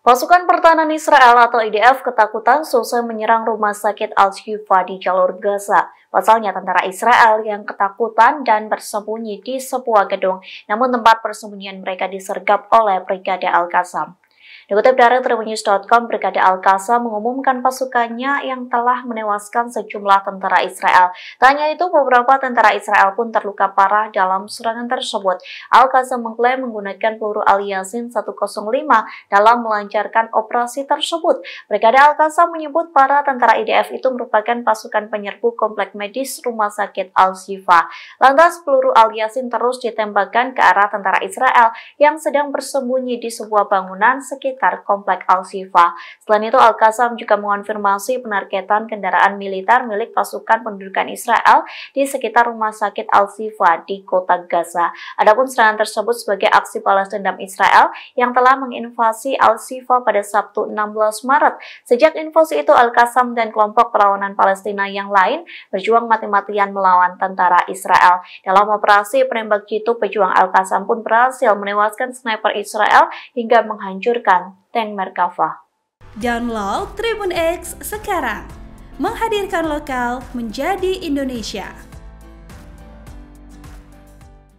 Pasukan pertahanan Israel atau IDF ketakutan selesai menyerang rumah sakit Al-Shifa di jalur Gaza. Pasalnya tentara Israel yang ketakutan dan bersembunyi di sebuah gedung, namun tempat persembunyian mereka disergap oleh Brigade al Qasam. Dikutip dari tribunnews.com, Brigade al qasa mengumumkan pasukannya yang telah menewaskan sejumlah tentara Israel. Tanya itu, beberapa tentara Israel pun terluka parah dalam serangan tersebut. al qasa mengklaim menggunakan peluru al 105 dalam melancarkan operasi tersebut. Brigade al qasa menyebut para tentara IDF itu merupakan pasukan penyerbu komplek medis Rumah Sakit Al-Shifa. Lantas peluru al terus ditembakkan ke arah tentara Israel yang sedang bersembunyi di sebuah bangunan sekitar sekitar komplek Al-Sifa. Selain itu, Al-Qassam juga mengonfirmasi penargetan kendaraan militer milik pasukan pendudukan Israel di sekitar rumah sakit Al-Sifa di kota Gaza. Adapun serangan tersebut sebagai aksi balas dendam Israel yang telah menginvasi Al-Sifa pada Sabtu 16 Maret. Sejak invasi itu, Al-Qassam dan kelompok perlawanan Palestina yang lain berjuang mati-matian melawan tentara Israel. Dalam operasi penembak jitu, pejuang Al-Qassam pun berhasil menewaskan sniper Israel hingga menghancurkan Tank Merkava. Download Tribun X sekarang, menghadirkan lokal menjadi Indonesia.